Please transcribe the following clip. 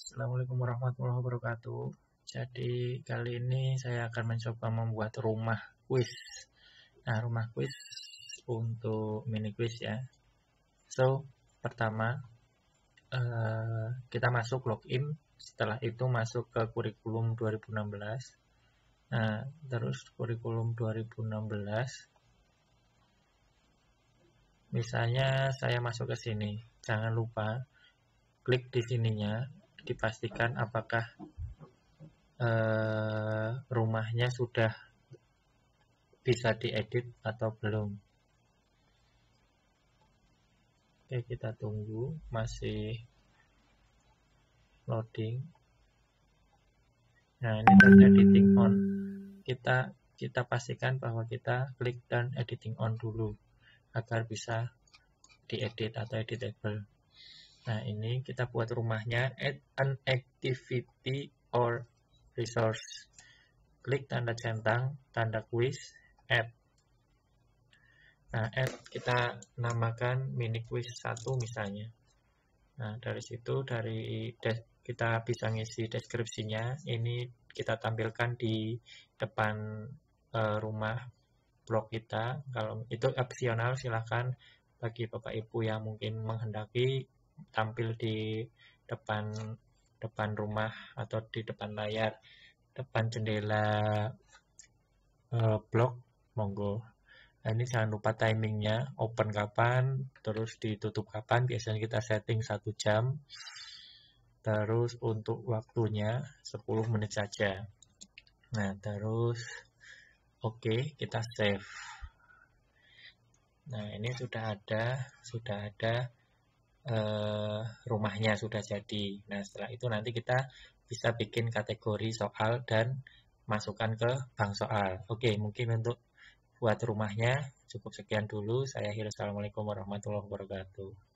Assalamualaikum warahmatullahi wabarakatuh. Jadi kali ini saya akan mencoba membuat rumah quiz. Nah, rumah quiz untuk mini quiz ya. So, pertama eh, kita masuk login, setelah itu masuk ke kurikulum 2016. Nah, terus kurikulum 2016 Misalnya saya masuk ke sini, jangan lupa klik di sininya dipastikan apakah eh, rumahnya sudah bisa diedit atau belum oke kita tunggu masih loading nah ini tanda editing on kita kita pastikan bahwa kita klik dan editing on dulu agar bisa diedit atau editable Nah, ini kita buat rumahnya add an activity or resource. Klik tanda centang, tanda quiz, add. Nah, add kita namakan mini quiz 1 misalnya. Nah, dari situ dari kita bisa ngisi deskripsinya. Ini kita tampilkan di depan e, rumah blog kita. Kalau itu opsional silahkan bagi Bapak Ibu yang mungkin menghendaki tampil di depan depan rumah atau di depan layar depan jendela eh, blog monggo nah, ini jangan lupa timingnya open kapan terus ditutup kapan biasanya kita setting satu jam terus untuk waktunya 10 menit saja nah terus oke okay, kita save nah ini sudah ada sudah ada eh, rumahnya sudah jadi. Nah, setelah itu nanti kita bisa bikin kategori soal dan masukkan ke bank soal. Oke, mungkin untuk buat rumahnya cukup sekian dulu. Saya Hiro. Assalamualaikum warahmatullahi wabarakatuh.